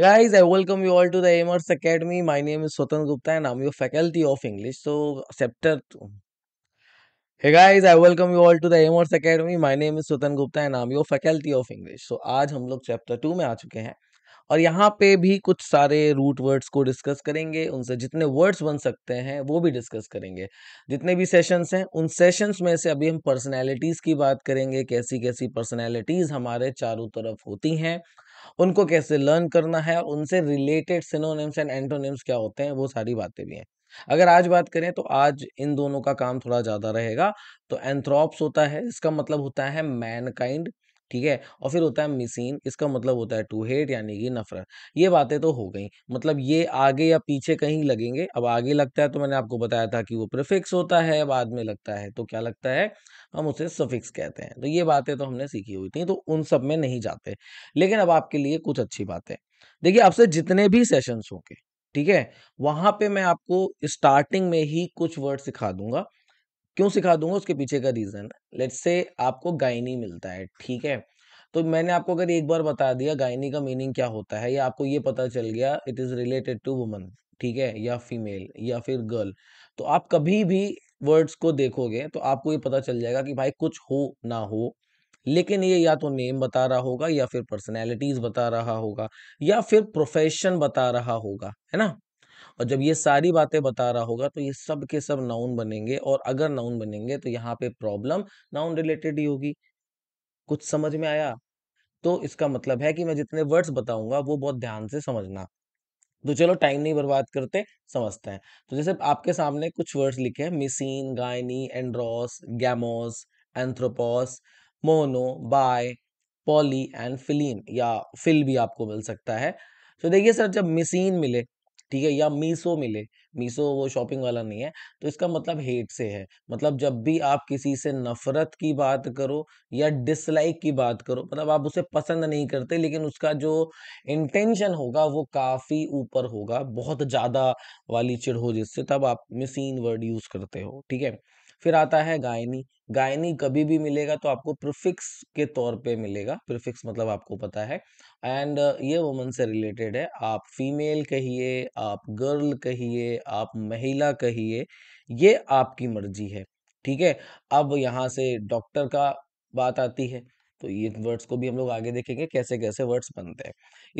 Guys I welcome you all to the Emers academy my name is Swatantra Gupta and am you faculty of English so सेप्टर hey guys I welcome you all to the Emers academy my name is Swatantra Gupta and am you faculty of English so आज हम लोग chapter two में आ चुके हैं और यहाँ पे भी कुछ सारे रूट वर्ड्स को डिस्कस करेंगे उनसे जितने वर्ड्स बन सकते हैं वो भी डिस्कस करेंगे जितने भी सेशंस हैं उन सेशंस में से अभी हम पर्सनैलिटीज़ की बात करेंगे कैसी कैसी पर्सनैलिटीज़ हमारे चारों तरफ होती हैं उनको कैसे लर्न करना है और उनसे रिलेटेड सिनोनिम्स एंड एंटोनिम्स क्या होते हैं वो सारी बातें भी हैं अगर आज बात करें तो आज इन दोनों का काम थोड़ा ज़्यादा रहेगा तो एंथ्रॉप्स होता है इसका मतलब होता है मैनकाइंड ठीक है और फिर होता है मिसीन इसका मतलब होता है टू हेट यानी कि नफरत ये बातें तो हो गई मतलब ये आगे या पीछे कहीं लगेंगे अब आगे लगता है तो मैंने आपको बताया था कि वो प्रिफिक्स होता है बाद में लगता है तो क्या लगता है हम उसे सफिक्स कहते हैं तो ये बातें तो हमने सीखी हुई थी तो उन सब में नहीं जाते लेकिन अब आपके लिए कुछ अच्छी बातें देखिए आपसे जितने भी सेशंस होंगे ठीक है वहां पे मैं आपको स्टार्टिंग में ही कुछ वर्ड सिखा दूंगा क्यों सिखा दूंगा उसके पीछे का रीज़न लेट से आपको गायनी मिलता है ठीक है तो मैंने आपको अगर एक बार बता दिया गायनी का मीनिंग क्या होता है या आपको ये पता चल गया it is related to woman ठीक है या फीमेल या फिर गर्ल तो आप कभी भी वर्ड्स को देखोगे तो आपको ये पता चल जाएगा कि भाई कुछ हो ना हो लेकिन ये या तो नेम बता रहा होगा या फिर पर्सनैलिटीज़ बता रहा होगा या फिर प्रोफेशन बता रहा होगा है ना और जब ये सारी बातें बता रहा होगा तो ये सब के सब नाउन बनेंगे और अगर नाउन बनेंगे तो यहाँ पे प्रॉब्लम नाउन रिलेटेड ही होगी कुछ समझ में आया तो इसका मतलब है कि मैं जितने वर्ड्स बताऊंगा वो बहुत ध्यान से समझना तो चलो टाइम नहीं बर्बाद करते समझते हैं तो जैसे आपके सामने कुछ वर्ड्स लिखे हैं misein gyne andros gamos anthropos mono bi poly and philein या फिल भी आपको मिल सकता है तो देखिए सर जब मिसिन मिले ठीक है या मीसो मिले मीसो वो शॉपिंग वाला नहीं है तो इसका मतलब हेट से है मतलब जब भी आप किसी से नफरत की बात करो या डिसलाइक की बात करो मतलब आप उसे पसंद नहीं करते लेकिन उसका जो इंटेंशन होगा वो काफ़ी ऊपर होगा बहुत ज़्यादा वाली चिड़ हो जिससे तब आप मिसीन वर्ड यूज़ करते हो ठीक है फिर आता है गायनी गायनी कभी भी मिलेगा तो आपको प्रिफिक्स के तौर पे मिलेगा प्रिफिक्स मतलब आपको पता है एंड ये वुमन से रिलेटेड है आप फीमेल कहिए आप गर्ल कहिए आप महिला कहिए ये आपकी मर्जी है ठीक है अब यहाँ से डॉक्टर का बात आती है तो ये वर्ड्स को भी हम लोग आगे देखेंगे कैसे कैसे वर्ड्स बनते हैं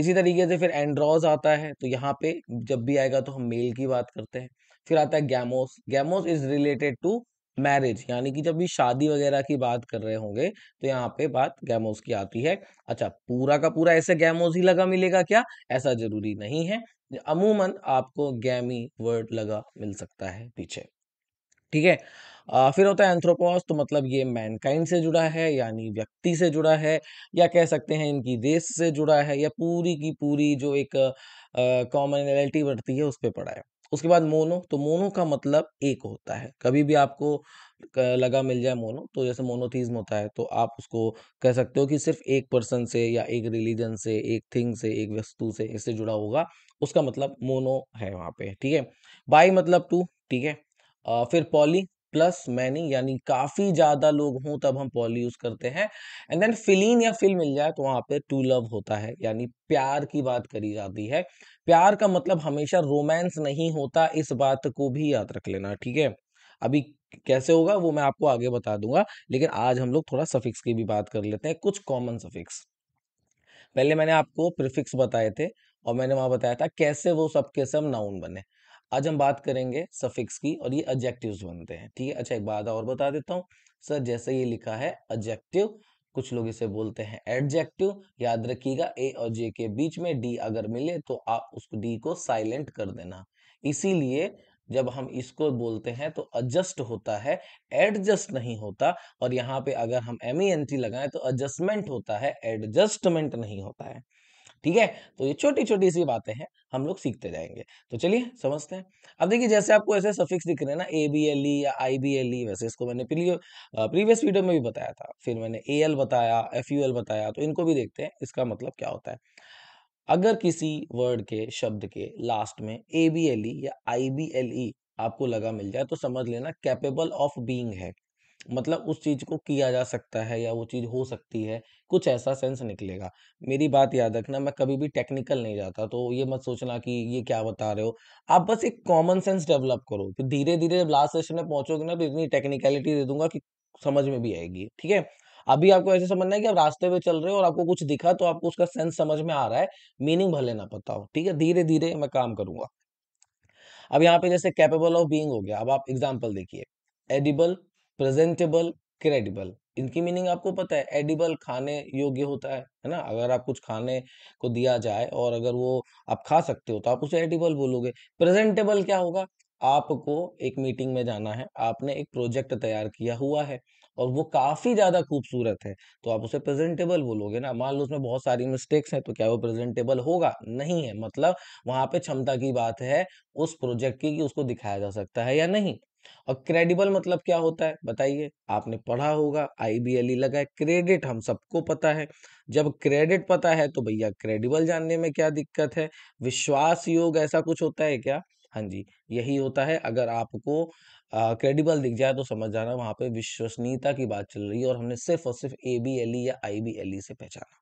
इसी तरीके से फिर एंड्रॉज आता है तो यहाँ पे जब भी आएगा तो हम मेल की बात करते हैं फिर आता है gamos gamos is related to marriage यानी कि जब भी शादी वगैरह की बात कर रहे होंगे तो यहाँ पे बात गैमोज की आती है अच्छा पूरा का पूरा ऐसे गैमोज ही लगा मिलेगा क्या ऐसा जरूरी नहीं है अमूमन आपको गैमी वर्ड लगा मिल सकता है पीछे ठीक है आ, फिर होता है एंथ्रोपोस तो मतलब ये मैनकाइंड से जुड़ा है यानी व्यक्ति से जुड़ा है या कह सकते हैं इनकी रेस से जुड़ा है या पूरी की पूरी जो एक कॉमनलिटी बढ़ती है उस पर पड़ा है उसके बाद मोनो तो मोनो का मतलब एक होता है कभी भी आपको लगा मिल जाए मोनो तो जैसे मोनोथीज्म होता है तो आप उसको कह सकते हो कि सिर्फ एक पर्सन से या एक रिलीजन से एक थिंग से एक वस्तु से इससे जुड़ा होगा उसका मतलब मोनो है वहाँ पे ठीक है बाई मतलब टू ठीक है फिर पॉली प्लस मैनी यानी काफी ज्यादा लोग हों तब हम पॉली यूज करते हैं एंड देन फिलीन या फिल मिल जाए तो वहां पे टू लव होता है यानी प्यार की बात करी जाती है प्यार का मतलब हमेशा रोमांस नहीं होता इस बात को भी याद रख लेना ठीक है अभी कैसे होगा वो मैं आपको आगे बता दूंगा लेकिन आज हम लोग थोड़ा सफिक्स की भी बात कर लेते हैं कुछ कॉमन सफिक्स पहले मैंने आपको प्रिफिक्स बताए थे और मैंने वहां बताया था कैसे वो सबके सब नाउन बने आज हम बात करेंगे सफिक्स की और ये एडजेक्टिव्स बनते हैं ठीक है अच्छा एक बात और बता देता हूँ सर जैसे ये लिखा है एडजेक्टिव कुछ लोग इसे बोलते हैं एडजेक्टिव याद रखिएगा ए और जे के बीच में डी अगर मिले तो आप उस डी को साइलेंट कर देना इसीलिए जब हम इसको बोलते हैं तो एडजस्ट होता है एडजस्ट नहीं होता और यहाँ पे अगर हम M E e N T लगाए तो एडजस्टमेंट होता है एडजस्टमेंट नहीं होता है ठीक है तो ये छोटी छोटी सी बातें हैं हम लोग सीखते जाएंगे तो चलिए समझते हैं अब देखिए जैसे आपको ऐसे सफिक्स दिख रहे हैं ना ए बी एल ई या आई बी एल ई वैसे इसको मैंने प्रीवियस वीडियो में भी बताया था फिर मैंने ए एल बताया एफ यू एल बताया तो इनको भी देखते हैं इसका मतलब क्या होता है अगर किसी वर्ड के शब्द के लास्ट में ए बी एल ई या आई बी एल ई आपको लगा मिल जाए तो समझ लेना कैपेबल ऑफ बींग है मतलब उस चीज़ को किया जा सकता है या वो चीज़ हो सकती है, कुछ ऐसा सेंस निकलेगा। मेरी बात याद रखना मैं कभी भी टेक्निकल नहीं जाता, तो ये मत सोचना कि ये क्या बता रहे हो। आप बस एक कॉमन सेंस डेवलप करो, फिर धीरे-धीरे जब लास्ट सेशन में पहुंचोगे ना तो इतनी टेक्निकलिटी दे दूंगा कि समझ में भी आएगी, ठीक है? अभी आपको ऐसे समझना है कि आप रास्ते पे चल रहे हो और आपको कुछ दिखा तो आपको उसका सेंस समझ में आ रहा है, मीनिंग भले ना पता हो, ठीक है? धीरे-धीरे मैं काम करूंगा अब यहाँ पे जैसे कैपेबल ऑफ बींग हो गया, अब आप एग्ज़ाम्पल देखिए, एडिबल प्रेजेंटेबल क्रेडिबल इनकी मीनिंग आपको पता है एडिबल खाने योग्य होता है है ना अगर आप कुछ खाने को दिया जाए और अगर वो आप खा सकते हो तो आप उसे एडिबल बोलोगे प्रेजेंटेबल क्या होगा आपको एक मीटिंग में जाना है आपने एक प्रोजेक्ट तैयार किया हुआ है और वो काफी ज्यादा खूबसूरत है तो आप उसे प्रेजेंटेबल बोलोगे ना मान लो उसमें बहुत सारी मिस्टेक्स हैं तो क्या वो प्रेजेंटेबल होगा नहीं है मतलब वहां पे क्षमता की बात है उस प्रोजेक्ट की कि उसको दिखाया जा सकता है या नहीं और क्रेडिबल मतलब क्या होता है बताइए आपने पढ़ा होगा आईबीएलई e लगा है क्रेडिट हम सबको पता है जब क्रेडिट पता है तो भैया क्रेडिबल जानने में क्या दिक्कत है विश्वास योग ऐसा कुछ होता है क्या हाँ जी यही होता है अगर आपको क्रेडिबल दिख जाए तो समझ जाना वहां पे विश्वसनीयता की बात चल रही है और हमने सिर्फ और सिर्फ ए बी एल ई या आई बी एल ई से पहचाना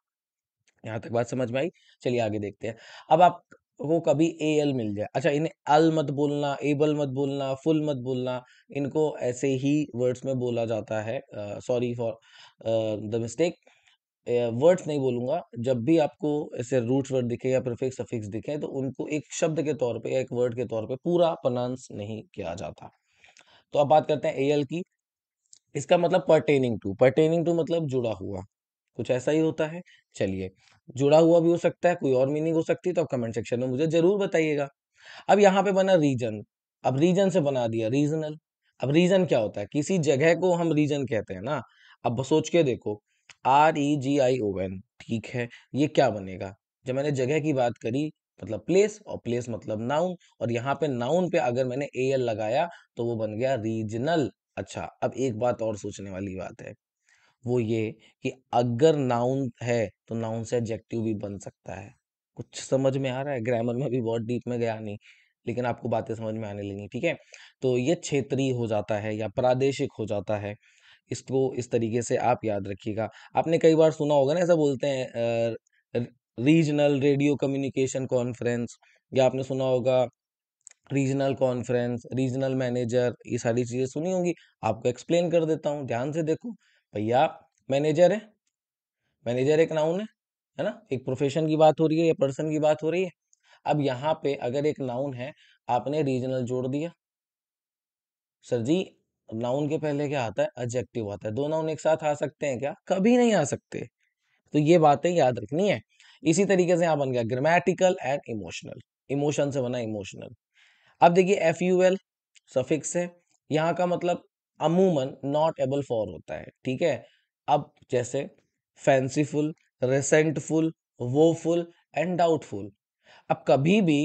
यहाँ तक बात समझ में आई चलिए आगे देखते हैं अब आप को कभी ए एल मिल जाए अच्छा इन्हें अल मत बोलना एबल मत बोलना फुल मत बोलना इनको ऐसे ही वर्ड्स में बोला जाता है sorry for the mistake words नहीं बोलूंगा जब भी आपको ऐसे रूट वर्ड दिखे या प्रिफिक्स सफिक्स दिखे तो उनको एक शब्द के तौर पे या एक वर्ड के तौर पे पूरा प्रनाउंस नहीं किया जाता तो अब बात करते हैं ए एल की इसका मतलब परटेनिंग टू परटेनिंग टू मतलब जुड़ा हुआ कुछ ऐसा ही होता है चलिए जुड़ा हुआ भी हो सकता है कोई और मीनिंग हो सकती है तो आप कमेंट सेक्शन में मुझे जरूर बताइएगा अब यहाँ पे बना रीजन अब रीजन से बना दिया रीजनल अब रीजन क्या होता है किसी जगह को हम रीजन कहते हैं ना अब सोच के देखो आर ई जी आई ओ एन ठीक है ये क्या बनेगा जब मैंने जगह की बात करी मतलब प्लेस और प्लेस मतलब नाउन और यहाँ पे नाउन पे अगर मैंने ए एल लगाया तो वो बन गया रीजनल अच्छा अब एक बात और सोचने वाली बात है वो ये कि अगर नाउन है तो नाउन से एडजेक्टिव भी बन सकता है कुछ समझ में आ रहा है ग्रामर में भी बहुत डीप में गया नहीं लेकिन आपको बातें समझ में आने लगी ठीक है तो ये क्षेत्रीय हो जाता है या प्रादेशिक हो जाता है इसको इस तरीके से आप याद रखिएगा आपने कई बार सुना होगा ना ऐसा बोलते हैं रीजनल रेडियो कम्युनिकेशन कॉन्फ्रेंस या आपने सुना होगा रीजनल कॉन्फ्रेंस रीजनल मैनेजर ये सारी चीज़ें सुनी होंगी आपको एक्सप्लेन कर देता हूँ ध्यान से देखो भैया मैनेजर है मैनेजर एक नाउन है है ना एक प्रोफेशन की बात हो रही है या पर्सन की बात हो रही है अब यहाँ पे अगर एक नाउन है आपने रीजनल जोड़ दिया सर जी नाउन के पहले क्या आता है एडजेक्टिव आता है दो नाउन एक साथ आ सकते हैं क्या कभी नहीं आ सकते तो ये बातें याद रखनी है इसी तरीके से यहाँ बन गया ग्रामेटिकल एंड इमोशनल इमोशन से बना इमोशनल अब देखिए एफ यू एल सफिक्स है यहाँ का मतलब अमूमन नॉट एबल फॉर होता है ठीक है अब जैसे fanciful resentful woeful and doubtful अब कभी भी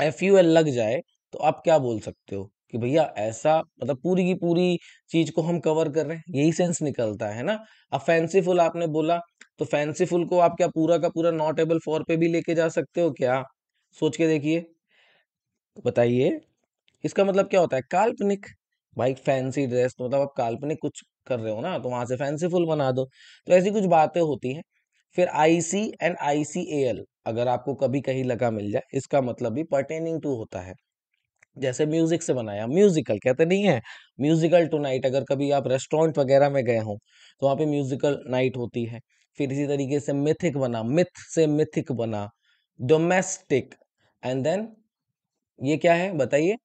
एफ यू एल लग जाए तो आप क्या बोल सकते हो कि भैया ऐसा मतलब पूरी की पूरी चीज को हम कवर कर रहे हैं यही सेंस निकलता है ना अब फैंसीफुल आपने बोला तो फैंसीफुल को आप क्या पूरा का पूरा नॉट एबल फॉर पे भी लेके जा सकते हो क्या सोच के देखिए बताइए इसका मतलब क्या होता है काल्पनिक भाई फैंसी ड्रेस तो मतलब आप काल्पनिक कुछ कर रहे हो ना तो वहां से फैंसीफुल बना दो तो ऐसी कुछ बातें होती हैं फिर आईसी एंड एल अगर आपको कभी कहीं लगा मिल जाए इसका मतलब भी पर्टेनिंग टू होता है जैसे म्यूजिक से बनाया म्यूजिकल कहते नहीं है म्यूजिकल टू नाइट अगर कभी आप रेस्टोरेंट वगैरह में गए हो तो वहाँ पे म्यूजिकल नाइट होती है फिर इसी तरीके से मिथिक बना मिथ से मिथिक बना डोमेस्टिक एंड देन ये क्या है बताइए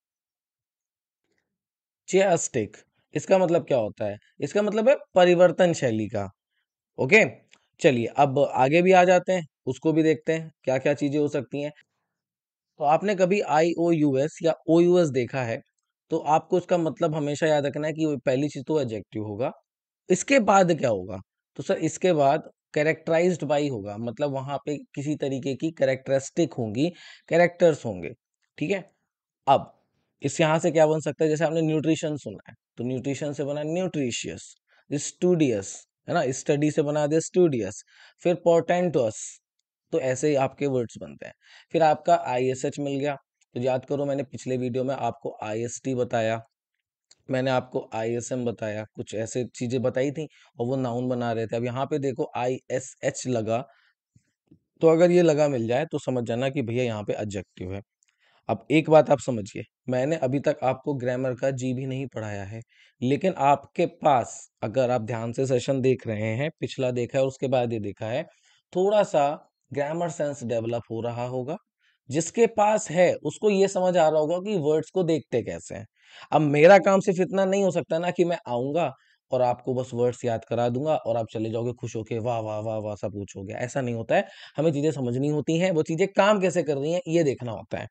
चेस्टिक इसका मतलब क्या होता है इसका मतलब है परिवर्तन शैली का ओके चलिए अब आगे भी आ जाते हैं उसको भी देखते हैं क्या क्या चीजें हो सकती हैं तो आपने कभी आई ओ यू एस या ओ यू एस देखा है तो आपको उसका मतलब हमेशा याद रखना है कि पहली चीज तो एडजेक्टिव होगा इसके बाद क्या होगा तो सर इसके बाद कैरेक्टराइज बाई होगा मतलब वहां पे किसी तरीके की कैरेक्टरिस्टिक होंगी कैरेक्टर्स होंगे ठीक है अब इस यहाँ से क्या बन सकता है जैसे आपने न्यूट्रिशन सुना है तो न्यूट्रिशन से बना न्यूट्रिशियस स्टूडियस है ना स्टडी से बना दिया स्टूडियस फिर पोर्टेंटस तो ऐसे ही आपके वर्ड्स बनते हैं फिर आपका आई मिल गया तो याद करो मैंने पिछले वीडियो में आपको आई बताया मैंने आपको आई बताया कुछ ऐसे चीजें बताई थी और वो नाउन बना रहे थे अब यहाँ पे देखो आई लगा तो अगर ये लगा मिल जाए तो समझ जाना कि भैया यहाँ पे एडजेक्टिव है अब एक बात आप समझिए मैंने अभी तक आपको ग्रामर का जी भी नहीं पढ़ाया है लेकिन आपके पास अगर आप ध्यान से सेशन देख रहे हैं पिछला देखा है उसके बाद ये देखा है थोड़ा सा ग्रामर सेंस डेवलप हो रहा होगा जिसके पास है उसको ये समझ आ रहा होगा कि वर्ड्स को देखते कैसे हैं अब मेरा काम सिर्फ इतना नहीं हो सकता ना कि मैं आऊंगा और आपको बस वर्ड्स याद करा दूंगा और आप चले जाओगे खुश होके वाह वाह वाह वाह सब गया ऐसा नहीं होता है हमें चीजें समझनी होती हैं वो चीजें काम कैसे कर रही हैं ये देखना होता है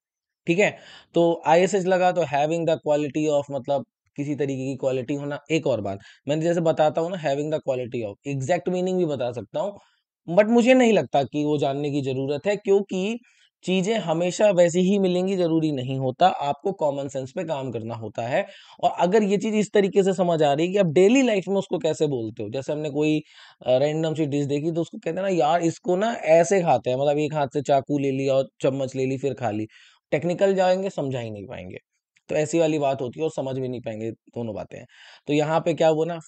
ठीक है तो आई लगा तो हैविंग द क्वालिटी ऑफ मतलब किसी तरीके की क्वालिटी होना एक और बात मैंने जैसे बताता हूँ ना having the quality of exact meaning भी बता सकता हूँ बट मुझे नहीं लगता कि वो जानने की जरूरत है क्योंकि चीजें हमेशा वैसी ही मिलेंगी जरूरी नहीं होता आपको कॉमन सेंस पे काम करना होता है और अगर ये चीज इस तरीके से समझ आ रही है कि आप डेली लाइफ में उसको कैसे बोलते हो जैसे हमने कोई रैंडम सी डिश देखी तो उसको कहते हैं ना यार इसको ना ऐसे खाते हैं मतलब एक हाथ से चाकू ले लिया और चम्मच ले ली फिर खा ली टेक्निकल जाएंगे समझा ही नहीं पाएंगे तो ऐसी वाली बात होती है और समझ भी नहीं पाएंगे दोनों बातें हैं तो यहाँ पे क्या हुआ ना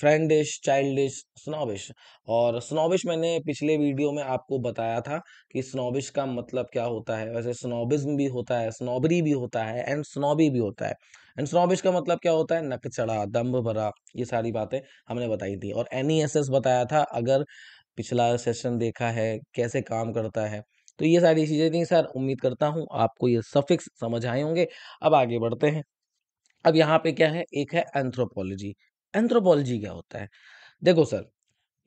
फ्रेंडिश चाइल्डिश स्नोबिश और स्नोबिश मैंने पिछले वीडियो में आपको बताया था कि स्नोबिश का मतलब क्या होता है वैसे स्नोबिज्म भी होता है स्नोबरी भी होता है एंड स्नोबी भी होता है एंड स्नोबिश का मतलब क्या होता है नकचड़ा दम्भ भरा ये सारी बातें हमने बताई थी और एन e बताया था अगर पिछला सेशन देखा है कैसे काम करता है तो ये सारी चीज़ें थी सर उम्मीद करता हूँ आपको ये सफिक्स समझ आए होंगे अब आगे बढ़ते हैं अब यहाँ पे क्या है एक है एंथ्रोपोलॉजी एंथ्रोपोलॉजी क्या होता है देखो सर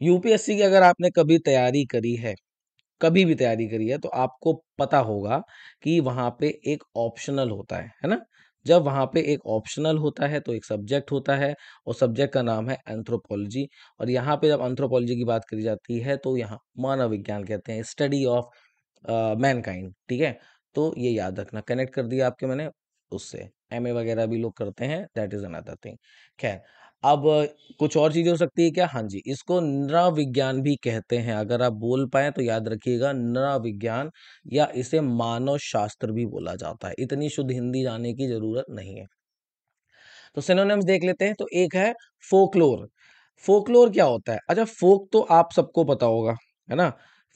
यूपीएससी की अगर आपने कभी तैयारी करी है कभी भी तैयारी करी है तो आपको पता होगा कि वहाँ पे एक ऑप्शनल होता है है ना जब वहाँ पे एक ऑप्शनल होता है तो एक सब्जेक्ट होता है और सब्जेक्ट का नाम है एंथ्रोपोलॉजी और यहाँ पे जब एंथ्रोपोलॉजी की बात करी जाती है तो यहाँ मानव विज्ञान कहते हैं स्टडी ऑफ मैनकाइंड ठीक है तो ये याद रखना कनेक्ट कर दिया आपके मैंने उससे एम वगैरह भी लोग करते हैं दैट इज अनदर थिंग खैर अब कुछ और चीज़ हो सकती है क्या हाँ जी इसको विज्ञान भी कहते हैं अगर आप बोल पाए तो याद रखिएगा नृविज्ञान या इसे मानव शास्त्र भी बोला जाता है इतनी शुद्ध हिंदी जाने की जरूरत नहीं है तो सिनोनिम्स देख लेते हैं तो एक है फोकलोर फोकलोर क्या होता है अच्छा फोक तो आप सबको पता होगा है ना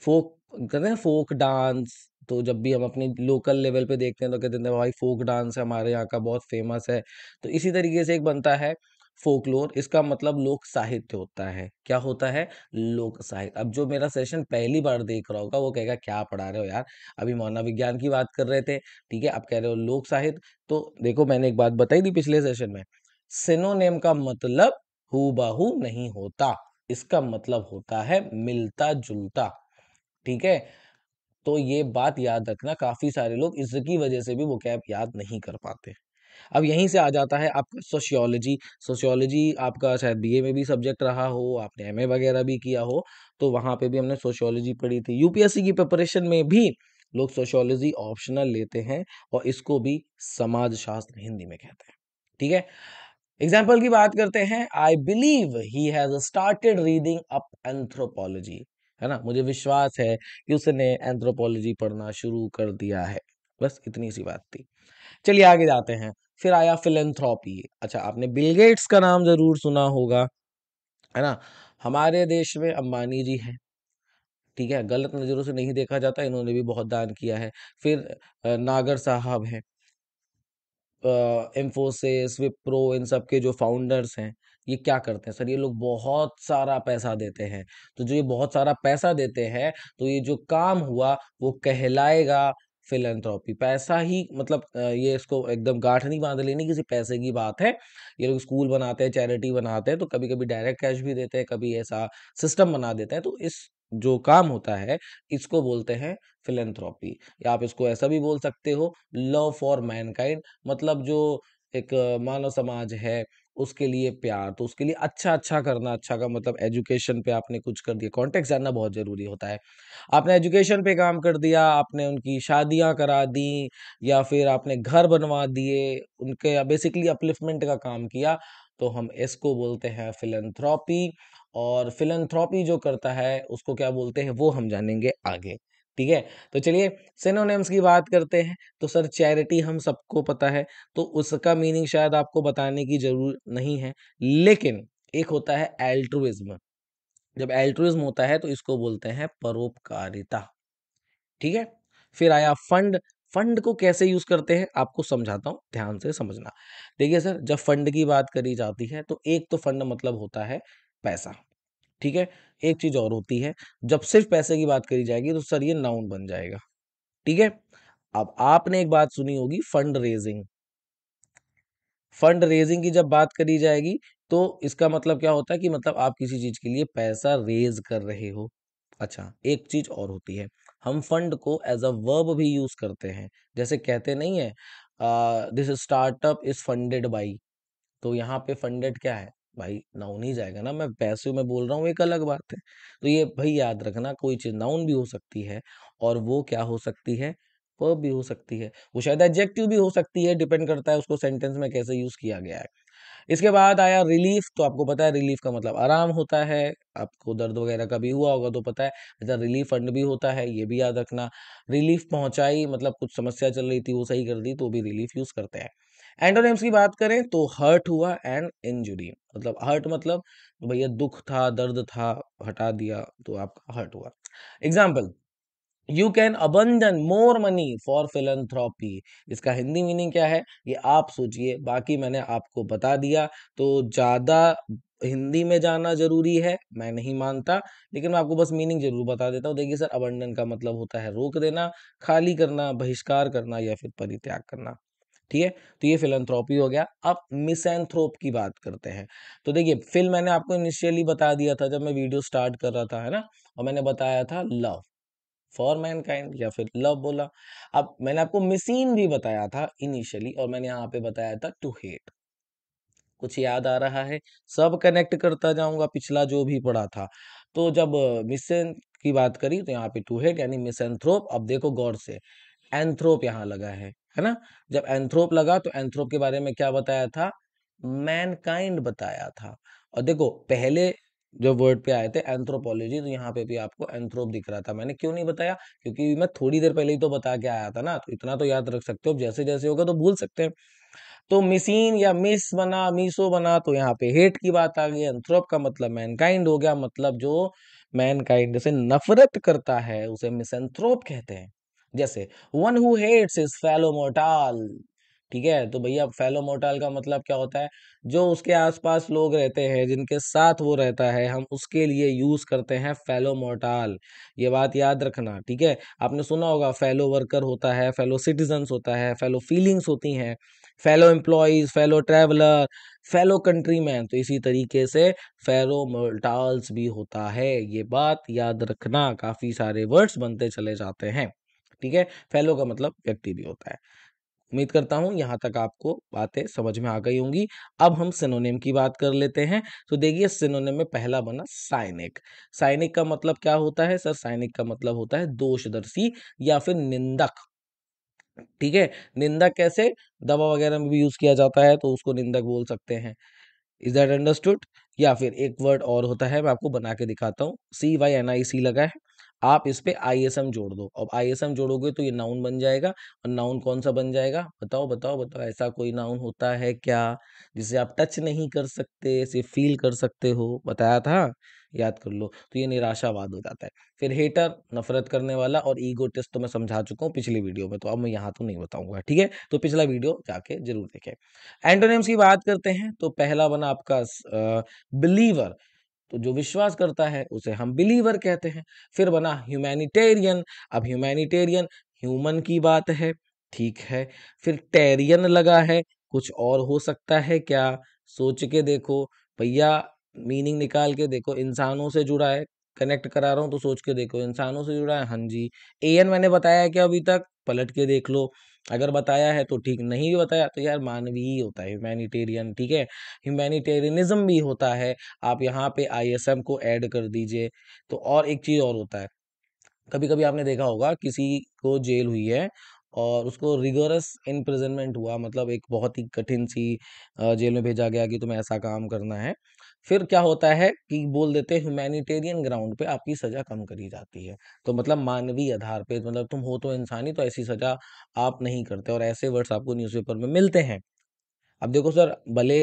फोक कहते हैं फोक डांस तो जब भी हम अपने लोकल लेवल पे देखते हैं तो कहते हैं भाई फोक डांस हमारे यहाँ का बहुत फेमस है तो इसी तरीके से एक बनता है फोकलोर इसका मतलब लोक साहित्य होता है क्या होता है लोक साहित्य अब जो मेरा सेशन पहली बार देख रहा होगा वो कहेगा क्या पढ़ा रहे हो यार अभी मौना विज्ञान की बात कर रहे थे ठीक है आप कह रहे हो लोक साहित्य तो देखो मैंने एक बात बताई थी पिछले सेशन में सिनोनेम का मतलब हु नहीं होता इसका मतलब होता है मिलता जुलता ठीक है तो ये बात याद रखना काफ़ी सारे लोग इसकी वजह से भी वो कैब याद नहीं कर पाते अब यहीं से आ जाता है आपका सोशियोलॉजी सोशियोलॉजी आपका शायद बीए में भी सब्जेक्ट रहा हो आपने एमए वगैरह भी किया हो तो वहाँ पे भी हमने सोशियोलॉजी पढ़ी थी यूपीएससी की प्रिपरेशन में भी लोग सोशियोलॉजी ऑप्शनल लेते हैं और इसको भी समाज शास्त्र हिंदी में कहते हैं ठीक है एग्जाम्पल की बात करते हैं I believe he has started reading up anthropology है ना मुझे विश्वास है कि उसने एंथ्रोपोलॉजी पढ़ना शुरू कर दिया है बस इतनी सी बात थी चलिए आगे जाते हैं फिर आया फिलेंथ्रोपी अच्छा आपने बिल गेट्स का नाम जरूर सुना होगा है ना हमारे देश में अंबानी जी हैं ठीक है गलत नज़रों से नहीं देखा जाता इन्होंने भी बहुत दान किया है फिर नागर साहब हैं इन्फोसिस विप्रो इन सब के जो फाउंडर्स हैं ये क्या करते हैं सर ये लोग बहुत सारा पैसा देते हैं तो जो ये बहुत सारा पैसा देते हैं तो ये जो काम हुआ वो कहलाएगा फिलेंथ्रॉपी पैसा ही मतलब ये इसको एकदम गाठ नहीं बांध लेनी किसी पैसे की बात है ये लोग स्कूल बनाते हैं चैरिटी बनाते हैं तो कभी कभी डायरेक्ट कैश भी देते हैं कभी ऐसा सिस्टम बना देते हैं तो इस जो काम होता है इसको बोलते हैं फिलेंथ्रॉपी या आप इसको ऐसा भी बोल सकते हो लव फॉर मैनकाइंड मतलब जो एक मानव समाज है उसके लिए प्यार तो उसके लिए अच्छा अच्छा करना अच्छा का मतलब एजुकेशन पे आपने कुछ कर दिया कॉन्टेक्ट जानना बहुत ज़रूरी होता है आपने एजुकेशन पे काम कर दिया आपने उनकी शादियां करा दी या फिर आपने घर बनवा दिए उनके बेसिकली अपलिफ्टमेंट का काम किया तो हम इसको बोलते हैं फिलंथ्रॉपी और फिलंथ्रॉपी जो करता है उसको क्या बोलते हैं वो हम जानेंगे आगे ठीक है तो चलिए सिनोनिम्स की बात करते हैं तो सर चैरिटी हम सबको पता है तो उसका मीनिंग शायद आपको बताने की जरूरत नहीं है लेकिन एक होता है एल्ट्रुइज्म जब एल्ट्रुइज्म होता है तो इसको बोलते हैं परोपकारिता ठीक है फिर आया फंड फंड को कैसे यूज करते हैं आपको समझाता हूँ ध्यान से समझना देखिए सर जब फंड की बात करी जाती है तो एक तो फंड मतलब होता है पैसा ठीक है एक चीज और होती है जब सिर्फ पैसे की बात करी जाएगी तो सर ये नाउन बन जाएगा ठीक है अब आपने एक बात सुनी होगी फंड रेजिंग फंड रेजिंग की जब बात करी जाएगी तो इसका मतलब क्या होता है कि मतलब आप किसी चीज के लिए पैसा रेज कर रहे हो अच्छा एक चीज और होती है हम फंड को एज अ वर्ब भी यूज करते हैं जैसे कहते नहीं है this startup is funded by तो यहाँ पे फंडेड क्या है भाई नाउन ही जाएगा ना मैं पैसे में बोल रहा हूँ एक अलग बात है तो ये भाई याद रखना कोई चीज़ नाउन भी हो सकती है और वो क्या हो सकती है वर्ब भी हो सकती है वो शायद एडजेक्टिव भी हो सकती है डिपेंड करता है उसको सेंटेंस में कैसे यूज़ किया गया है इसके बाद आया रिलीफ तो आपको पता है रिलीफ का मतलब आराम होता है आपको दर्द वगैरह का भी हुआ होगा तो पता है अच्छा रिलीफ फंड भी होता है ये भी याद रखना रिलीफ पहुंचाई मतलब कुछ समस्या चल रही थी वो सही कर दी तो भी रिलीफ यूज़ करते हैं एंटोनिम्स की बात करें तो हर्ट हुआ एंड इंजुरी मतलब हर्ट मतलब भैया दुख था दर्द था हटा दिया तो आपका हर्ट हुआ example you can abandon more money for philanthropy इसका हिंदी मीनिंग क्या है ये आप सोचिए बाकी मैंने आपको बता दिया तो ज़्यादा हिंदी में जाना जरूरी है मैं नहीं मानता लेकिन मैं आपको बस मीनिंग जरूर बता देता हूँ देखिए सर अबंडन का मतलब होता है रोक देना खाली करना बहिष्कार करना या फिर परित्याग करना ठीक है तो ये फिलेंथ्रोपी हो गया अब मिसेंथ्रोप की बात करते हैं तो देखिए फिल मैंने आपको इनिशियली बता दिया था जब मैं वीडियो स्टार्ट कर रहा था है ना और मैंने बताया था लव फॉर काइंड या फिर लव बोला अब मैंने आपको मिसीन भी बताया था इनिशियली और मैंने यहाँ पे बताया था टू हेट कुछ याद आ रहा है सब कनेक्ट करता जाऊंगा पिछला जो भी पढ़ा था तो जब मिसन की बात करी तो यहाँ पे टू हेट यानी मिसएंथ्रोप अब देखो गौर से एंथ्रोप यहाँ लगा है है ना जब एंथ्रोप लगा तो एंथ्रोप के बारे में क्या बताया था मैनकाइंड बताया था और देखो पहले जो वर्ड पे आए थे एंथ्रोपोलॉजी तो यहाँ पे भी आपको एंथ्रोप दिख रहा था मैंने क्यों नहीं बताया क्योंकि मैं थोड़ी देर पहले ही तो बता के आया था ना तो इतना तो याद रख सकते हो जैसे जैसे होगा तो भूल सकते हैं तो मिसीन या मिस बना मिसो बना तो यहाँ पे हेट की बात आ गई एंथ्रोप का मतलब मैनकाइंड हो गया मतलब जो मैनकाइंड से नफरत करता है उसे मिसेंथ्रोप कहते हैं जैसे one who hates his fellow mortal ठीक है तो भैया फेलो मोर्टाल का मतलब क्या होता है जो उसके आसपास लोग रहते हैं जिनके साथ वो रहता है हम उसके लिए यूज़ करते हैं फेलो मोर्टाल ये बात याद रखना ठीक है आपने सुना होगा फेलो वर्कर होता है फेलो सिटीजन्स होता है फेलो फीलिंग्स होती हैं fellow employees fellow traveller fellow countryman तो इसी तरीके से फेलो मोर्टाल्स भी होता है ये बात याद रखना काफ़ी सारे वर्ड्स बनते चले जाते हैं ठीक है फेलो का मतलब व्यक्ति भी होता है उम्मीद करता हूँ यहाँ तक आपको बातें समझ में आ गई होंगी अब हम सिनोनिम की बात कर लेते हैं तो देखिए सिनोनिम में पहला बना साइनिक साइनिक का मतलब क्या होता है सर साइनिक का मतलब होता है दोषदर्शी या फिर निंदक ठीक है निंदक कैसे दवा वगैरह में भी यूज किया जाता है तो उसको निंदक बोल सकते हैं इज दैट अंडरस्टूड या फिर एक वर्ड और होता है मैं आपको बना के दिखाता हूँ सी वाई एन आई सी लगा है आप इस पर आई जोड़ दो अब आई जोड़ोगे तो ये नाउन बन जाएगा और नाउन कौन सा बन जाएगा बताओ बताओ बताओ ऐसा कोई नाउन होता है क्या जिसे आप टच नहीं कर सकते सिर्फ फील कर सकते हो बताया था याद कर लो तो ये निराशावाद हो जाता है फिर हेटर नफरत करने वाला और ईगो टेस्ट तो मैं समझा चुका हूँ पिछली वीडियो में तो अब मैं यहाँ तो नहीं बताऊंगा ठीक है तो पिछला वीडियो जाके जरूर देखें एंटोनिम्स की बात करते हैं तो पहला बना आपका बिलीवर uh, तो जो विश्वास करता है उसे हम बिलीवर कहते हैं फिर बना ह्यूमैनिटेरियन अब ह्यूमैनिटेरियन ह्यूमन की बात है ठीक है फिर टेरियन लगा है कुछ और हो सकता है क्या सोच के देखो भैया मीनिंग निकाल के देखो इंसानों से जुड़ा है कनेक्ट करा रहा हूँ तो सोच के देखो इंसानों से जुड़ा है हाँ जी ए एन मैंने बताया क्या अभी तक पलट के देख लो अगर बताया है तो ठीक नहीं भी बताया तो यार मानवीय ही होता है ह्यूमैनिटेरियन ठीक है ह्यूमैनिटेरियनिज्म भी होता है आप यहाँ पे आईएसएम को ऐड कर दीजिए तो और एक चीज़ और होता है कभी कभी आपने देखा होगा किसी को जेल हुई है और उसको रिगरस इम्प्रिजनमेंट हुआ मतलब एक बहुत ही कठिन सी जेल में भेजा गया कि तुम्हें ऐसा काम करना है फिर क्या होता है कि बोल देते हैं ह्यूमैनिटेरियन ग्राउंड पे आपकी सज़ा कम करी जाती है तो मतलब मानवीय आधार पे मतलब तुम हो तो इंसानी तो ऐसी सज़ा आप नहीं करते और ऐसे वर्ड्स आपको न्यूज़पेपर में मिलते हैं अब देखो सर भले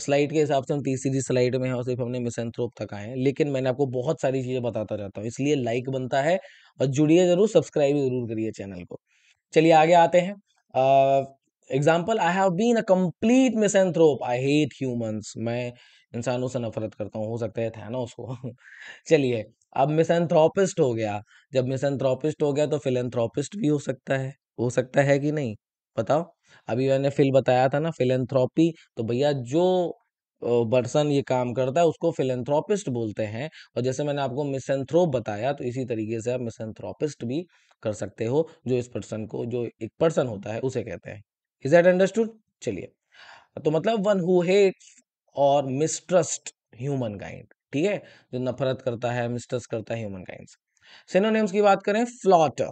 स्लाइड के हिसाब से हम तीसरी स्लाइड में है और सिर्फ हमने मिसेंथ्रोप तक आए हैं लेकिन मैंने आपको बहुत सारी चीज़ें बताता रहता हूँ इसलिए लाइक बनता है और जुड़िए ज़रूर सब्सक्राइब जरूर करिए चैनल को चलिए आगे आते हैं example I have been a complete misanthrope I hate humans मैं इंसानों से नफरत करता हूँ हो सकता है था ना उसको चलिए अब मिस मिसएंथ्रोपिस्ट हो गया जब मिस मिसएंथ्रोपिस्ट हो गया तो फिलेंथ्रोपिस्ट भी हो सकता है हो सकता है कि नहीं बताओ अभी मैंने फिल बताया था ना फिलेंथ्रोपी तो भैया जो पर्सन ये काम करता है उसको फिलेंथ्रोपिस्ट बोलते हैं और जैसे मैंने आपको मिसेंथ्रोप बताया तो इसी तरीके से आप मिसेंथ्रोपिस्ट भी कर सकते हो जो इस पर्सन को जो एक पर्सन होता है उसे कहते हैं इज दैट अंडरस्टूड चलिए तो मतलब वन हु हेट्स और मिस्ट्रस्ट ह्यूमन काइंड ठीक है जो नफरत करता है मिस्ट्रस्ट करता है ह्यूमन काइंड सिनोनिम्स की बात करें फ्लॉटर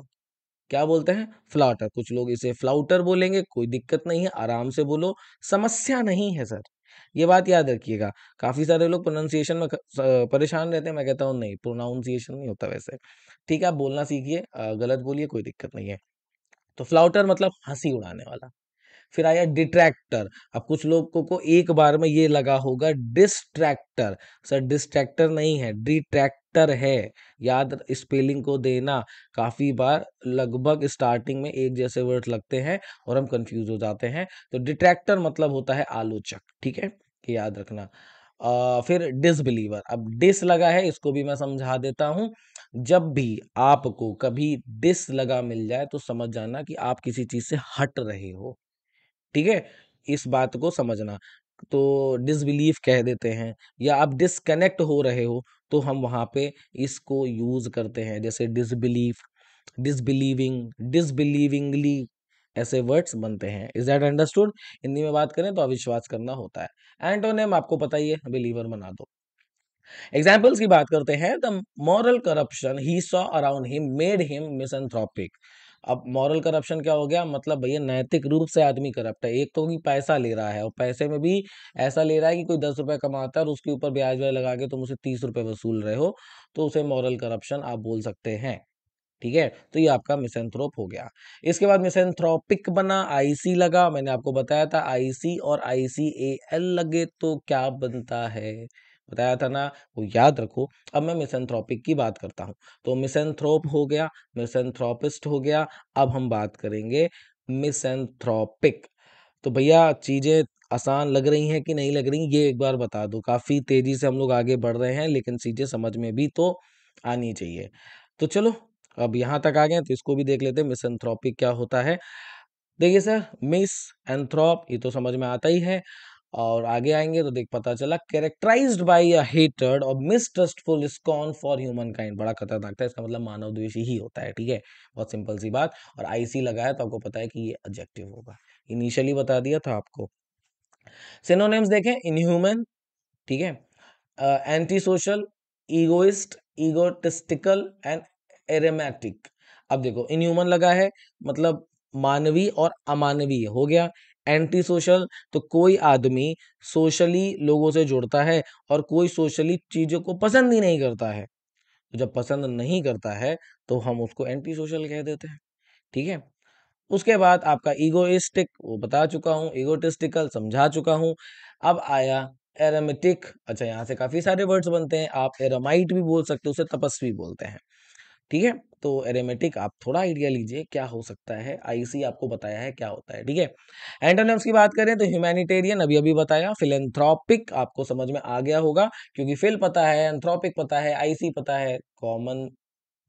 क्या बोलते हैं फ्लाउटर कुछ लोग इसे फ्लाउटर बोलेंगे कोई दिक्कत नहीं है आराम से बोलो समस्या नहीं है सर ये बात याद रखिएगा काफ़ी सारे लोग प्रोनाउंसिएशन में परेशान रहते हैं मैं कहता हूँ नहीं प्रोनाउंसिएशन नहीं होता वैसे ठीक है आप बोलना सीखिए गलत बोलिए कोई दिक्कत नहीं है तो फ्लाउटर मतलब हंसी उड़ाने वाला फिर आया डिट्रैक्टर अब कुछ लोगों को एक बार में ये लगा होगा डिस्ट्रैक्टर सर डिस्ट्रैक्टर नहीं है डिट्रैक्ट एक्टर है याद स्पेलिंग को देना काफ़ी बार लगभग स्टार्टिंग में एक जैसे वर्ड लगते हैं और हम कंफ्यूज हो जाते हैं तो डिट्रैक्टर मतलब होता है आलोचक ठीक है कि याद रखना आ, फिर डिसबिलीवर अब डिस लगा है इसको भी मैं समझा देता हूँ जब भी आपको कभी डिस लगा मिल जाए तो समझ जाना कि आप किसी चीज़ से हट रहे हो ठीक है इस बात को समझना तो डिसबिलीव कह देते हैं या आप डिसकनेक्ट हो रहे हो तो हम वहाँ पे इसको यूज़ करते हैं जैसे डिसबिलीव डिसबिलीविंग डिसबिलीविंगली ऐसे वर्ड्स बनते हैं इज दैट अंडरस्टूड हिंदी में बात करें तो अविश्वास करना होता है एंटोनेम आपको पता ही है बिलीवर बना दो एग्जाम्पल्स की बात करते हैं the moral corruption he saw around him made him misanthropic अब मॉरल करप्शन क्या हो गया मतलब भैया नैतिक रूप से आदमी करप्ट है एक तो कि पैसा ले रहा है और पैसे में भी ऐसा ले रहा है कि कोई दस रुपये कमाता है और उसके ऊपर ब्याज व्याज लगा के तुम उसे तीस रुपये वसूल रहे हो तो उसे मॉरल करप्शन आप बोल सकते हैं ठीक है तो ये आपका मिसेंथ्रोप हो गया इसके बाद मिसेंथ्रोपिक बना आईसी लगा मैंने आपको बताया था आईसी और एल लगे तो क्या बनता है बताया था ना वो याद रखो अब मैं मिसेंथ्रोपिक की बात करता हूँ तो मिसेंथ्रोप हो गया मिसेंथ्रोपिस्ट हो गया अब हम बात करेंगे मिसेंथ्रोपिक तो भैया चीज़ें आसान लग रही हैं कि नहीं लग रही ये एक बार बता दो काफ़ी तेज़ी से हम लोग आगे बढ़ रहे हैं लेकिन चीज़ें समझ में भी तो आनी चाहिए तो चलो अब यहाँ तक आ गए तो इसको भी देख लेते हैं मिसेंथ्रोपिक क्या होता है देखिए सर मिस एंथ्रॉप ये तो समझ में आता ही है और आगे आएंगे तो देख पता चला कैरेक्टराइज बाई अ और mistrustful scorn for humankind बड़ा खतरनाक था इसका मतलब मानव द्वेषी ही होता है ठीक है बहुत सिंपल सी बात और आईसी लगाया तो आपको पता है कि ये ऑब्जेक्टिव होगा इनिशियली बता दिया था आपको सिनोनेम्स देखें इनह्यूमन ठीक है anti social egoist egotistical and eremitic अब देखो इनह्यूमन लगा है मतलब मानवीय और अमानवीय हो गया एंटी सोशल तो कोई आदमी सोशली लोगों से जुड़ता है और कोई सोशली चीज़ों को पसंद ही नहीं करता है तो जब पसंद नहीं करता है तो हम उसको एंटी सोशल कह देते हैं ठीक है उसके बाद आपका ईगोइस्टिक वो बता चुका हूँ ईगोटिस्टिकल समझा चुका हूँ अब आया एरामेटिक अच्छा यहाँ से काफ़ी सारे वर्ड्स बनते हैं आप एरामाइट भी बोल सकते हो उसे तपस्वी बोलते हैं ठीक है तो एरेमेटिक आप थोड़ा आइडिया लीजिए क्या हो सकता है आईसी आपको बताया है क्या होता है ठीक है एंटोनिम्स की बात करें तो ह्यूमैनिटेरियन अभी अभी बताया फिलेंथ्रॉपिक आपको समझ में आ गया होगा क्योंकि फिल पता है एंथ्रॉपिक पता है आईसी पता है कॉमन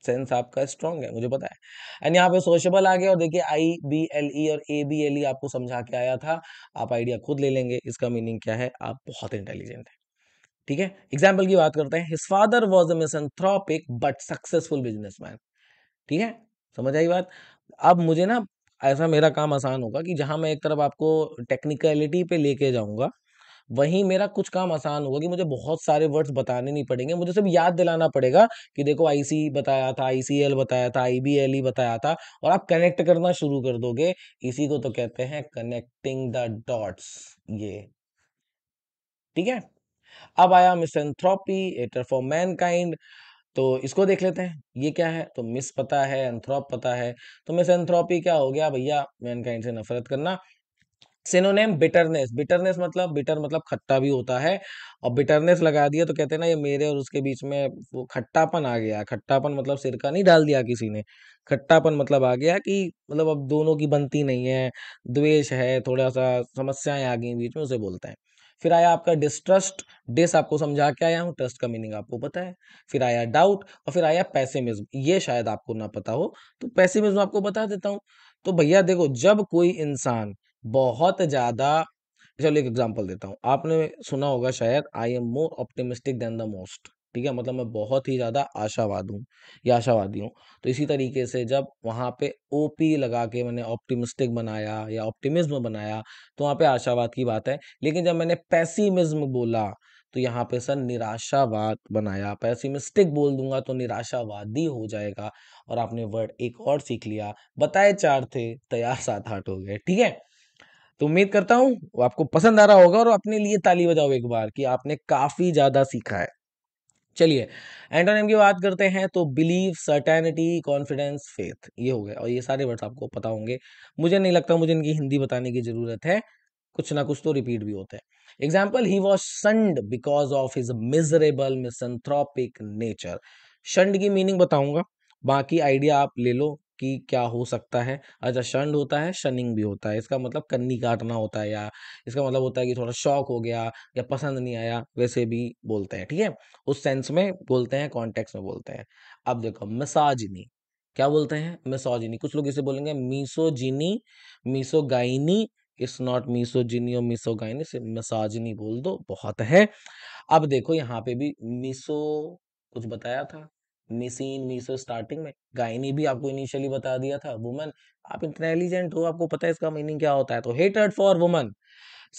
सेंस आपका स्ट्रॉन्ग है मुझे पता है एंड यहाँ पे सोशबल आ गया और देखिए आई बी एल ई और ए बी एल ई आपको समझा के आया था आप आइडिया खुद ले लेंगे इसका मीनिंग क्या है आप बहुत इंटेलिजेंट है ठीक है एग्जाम्पल की बात करते हैं his father was a misanthropic but successful businessman ठीक है समझ आई बात अब मुझे ना ऐसा मेरा काम आसान होगा कि जहां मैं एक तरफ आपको टेक्निकलिटी पे लेके जाऊंगा वहीं मेरा कुछ काम आसान होगा कि मुझे बहुत सारे वर्ड्स बताने नहीं पड़ेंगे मुझे सिर्फ याद दिलाना पड़ेगा कि देखो आईसी बताया था आईसीएल बताया था आईबीएल ही e बताया था और आप कनेक्ट करना शुरू कर दोगे इसी को तो कहते हैं कनेक्टिंग द डॉट्स ये ठीक है अब आया मिसएंथ्रोपी एटर फॉर मैनकाइंड तो इसको देख लेते हैं ये क्या है तो मिस पता है एंथ्रोप पता है तो मिस एंथ्रोपी क्या हो गया भैया मैनकाइंड से नफरत करना सिनोनेम बिटरनेस बिटरनेस मतलब बिटर मतलब खट्टा भी होता है और बिटरनेस लगा दिया तो कहते हैं ना ये मेरे और उसके बीच में वो खट्टापन आ गया खट्टापन मतलब सिरका नहीं डाल दिया किसी ने खट्टापन मतलब आ गया कि मतलब अब दोनों की बनती नहीं है द्वेष है थोड़ा सा समस्याएं आ गई बीच में उसे बोलते हैं फिर आया आपका डिस्ट्रस्ट डिस आपको समझा के आया हूँ ट्रस्ट का मीनिंग आपको पता है फिर आया डाउट और फिर आया पैसेमिज्म ये शायद आपको ना पता हो तो पैसेमिज्म आपको बता देता हूँ तो भैया देखो जब कोई इंसान बहुत ज़्यादा चलो एक एग्जाम्पल देता हूँ आपने सुना होगा शायद I am more optimistic than the most ठीक है मतलब मैं बहुत ही ज़्यादा आशावाद हूँ या आशावादी हूँ तो इसी तरीके से जब वहाँ पे ओ पी लगा के मैंने ऑप्टिमिस्टिक बनाया या ऑप्टिमिज्म बनाया तो वहाँ पे आशावाद की बात है लेकिन जब मैंने पैसिमिज्म बोला तो यहाँ पे सर निराशावाद बनाया पैसिमिस्टिक बोल दूंगा तो निराशावादी हो जाएगा और आपने वर्ड एक और सीख लिया बताए चार थे तैयार सात आठ हो गए ठीक है तो उम्मीद करता हूँ आपको पसंद आ रहा होगा और अपने लिए ताली बजाओ एक बार कि आपने काफ़ी ज़्यादा सीखा है चलिए एंटोनिम की बात करते हैं तो बिलीव सर्टेनिटी कॉन्फिडेंस फेथ ये हो गया और ये सारे वर्ड्स आपको पता होंगे मुझे नहीं लगता मुझे इनकी हिंदी बताने की ज़रूरत है कुछ ना कुछ तो रिपीट भी होते हैं example he was shunned because of his miserable misanthropic nature shunned की मीनिंग बताऊंगा बाकी आइडिया आप ले लो कि क्या हो सकता है अच्छा शंड होता है शनिंग भी होता है इसका मतलब कन्नी काटना होता है या इसका मतलब होता है कि थोड़ा शौक हो गया या पसंद नहीं आया वैसे भी बोलते हैं ठीक है उस सेंस में बोलते हैं कॉन्टेक्स में बोलते हैं अब देखो मिसाजिनी क्या बोलते हैं मिसोजिनी कुछ लोग इसे बोलेंगे misogyny misogyny it's not misogyny और मिसोगाइनी सिर्फ मिसाजिनी बोल दो बहुत है अब देखो यहाँ पे भी मिसो कुछ बताया था मिसीन मीसो स्टार्टिंग में गायनी भी आपको इनिशियली बता दिया था वुमन आप इंटेलिजेंट हो आपको पता है इसका मीनिंग क्या होता है तो hated for woman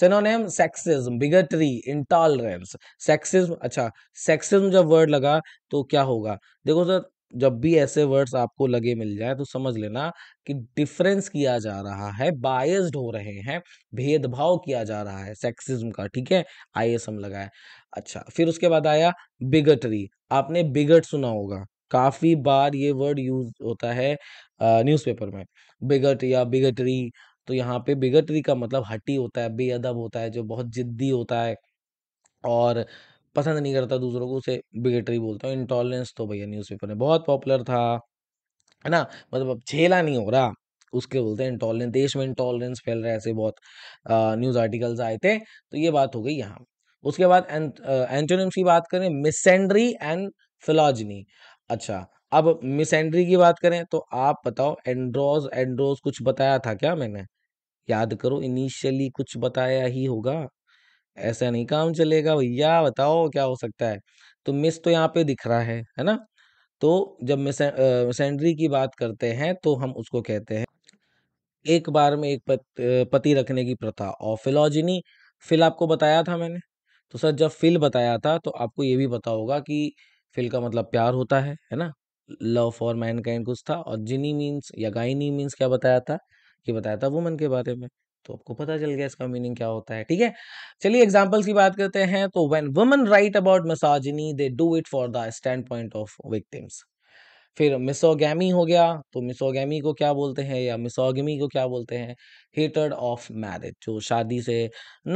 synonym sexism bigotry intolerance sexism अच्छा सेक्सिज्म जब वर्ड लगा तो क्या होगा देखो सर जब भी ऐसे वर्ड्स आपको लगे मिल जाए तो समझ लेना कि डिफरेंस किया जा रहा है बायस्ड हो रहे हैं भेदभाव किया जा रहा है सेक्सिज्म का ठीक है आई एस हम लगाए अच्छा फिर उसके बाद आया बिगटरी आपने बिगट सुना होगा काफ़ी बार ये वर्ड यूज होता है न्यूज़पेपर में बिगट या बिगटरी तो यहाँ पे बिगटरी का मतलब हटी होता है बेअदब होता है जो बहुत जिद्दी होता है और पसंद नहीं करता दूसरों को उसे बिगेटरी बोलता हूँ इंटॉलरेंस तो भैया न्यूज़पेपर में बहुत पॉपुलर था है ना मतलब अब छेला नहीं हो रहा उसके बोलते हैं इंटॉलरेंस देश में इंटॉलरेंस फैल रहा है ऐसे बहुत न्यूज़ आर्टिकल्स आए थे तो ये बात हो गई यहाँ उसके बाद एंटोनिम्स की बात करें मिसेंड्री एंड फिलोजनी अच्छा अब मिसेंड्री की बात करें तो आप बताओ एंड्रोज एंड्रोज कुछ बताया था क्या मैंने याद करो इनिशियली कुछ बताया ही होगा ऐसा नहीं काम चलेगा भैया बताओ क्या हो सकता है तो मिस तो यहाँ पे दिख रहा है है ना तो जब मिसेंड्री की बात करते हैं तो हम उसको कहते हैं एक बार में एक पति रखने की प्रथा और फिलोजिनी फिल आपको बताया था मैंने तो सर जब फिल बताया था तो आपको ये भी पता होगा कि फिल का मतलब प्यार होता है है ना लव फॉर मैन काइंड कुछ था और जिनी मीन्स या गाइनी मीन्स क्या बताया था ये बताया था वुमन के बारे में तो आपको पता चल गया इसका मीनिंग क्या होता है ठीक है चलिए एग्जाम्पल्स की बात करते हैं तो when woman write about misogyny they do it for the stand point of victims फिर मिसोगैमी हो गया तो मिसोगैमी को क्या बोलते हैं या मिसोगमी को क्या बोलते हैं हेटर्ड ऑफ मैरिज जो शादी से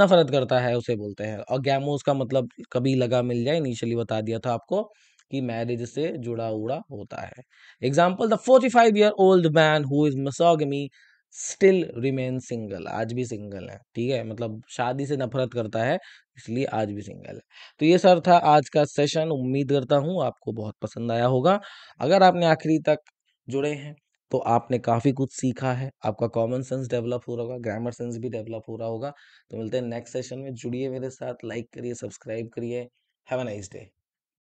नफरत करता है उसे बोलते हैं और गैमो उसका मतलब कभी लगा मिल जाए इनिशियली बता दिया था आपको कि मैरिज से जुड़ा उड़ा होता है example the forty five year old man who is misogamy still remain single आज भी सिंगल है ठीक है मतलब शादी से नफरत करता है इसलिए आज भी सिंगल है तो ये सर था आज का सेशन उम्मीद करता हूँ आपको बहुत पसंद आया होगा अगर आपने आखिरी तक जुड़े हैं तो आपने काफ़ी कुछ सीखा है आपका कॉमन सेंस डेवलप हो रहा होगा ग्रामर सेंस भी डेवलप हो रहा होगा तो मिलते हैं नेक्स्ट सेशन में जुड़िए मेरे साथ लाइक करिए सब्सक्राइब करिए हैव अ नाइस डे